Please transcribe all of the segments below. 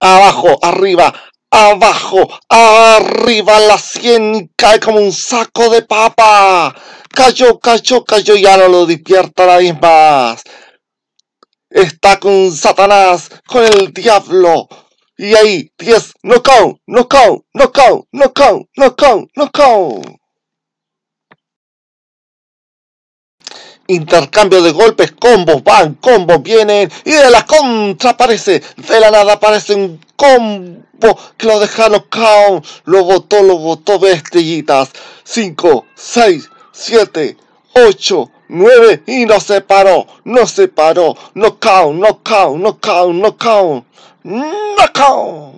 abajo, arriba, abajo, arriba, la sien cae como un saco de papa. Cayó, cayó, cayó ya no lo despierta la mismas. más. Está con Satanás, con el diablo. Y ahí, 10, no knockout, no knockout, no knockout. Intercambio de golpes, combos van, combos vienen y de la contra aparece, de la nada aparece un combo que lo deja knockout, lo botó, lo botó de estrellitas. 5, 6, 7, 8, 9 y no se paró, no se paró, knockout, knockout, knockout, knockout, knockout.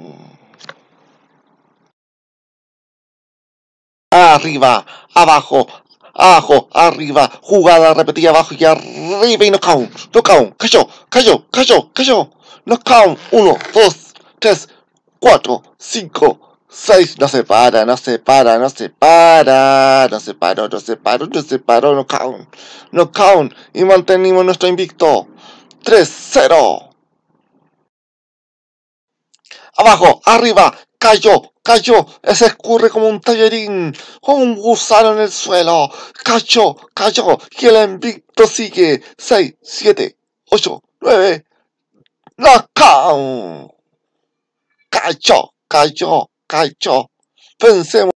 Arriba, abajo, abajo, arriba, jugada repetida abajo y arriba y no no knockout, cayó, cayó, cayó, cayó, count, uno, dos, tres, cuatro, cinco, seis, no se para, no se para, no se para, no se paró, no se para no se paró, no count, y mantenimos nuestro invicto, 3-0. Abajo, arriba, cayó, Cacho, se escurre como un tallerín, como un gusano en el suelo, Cacho, cayó, y el invicto sigue, 6, 7, 8, 9, Nacao. Cacho, cacho, cacho. pensemos.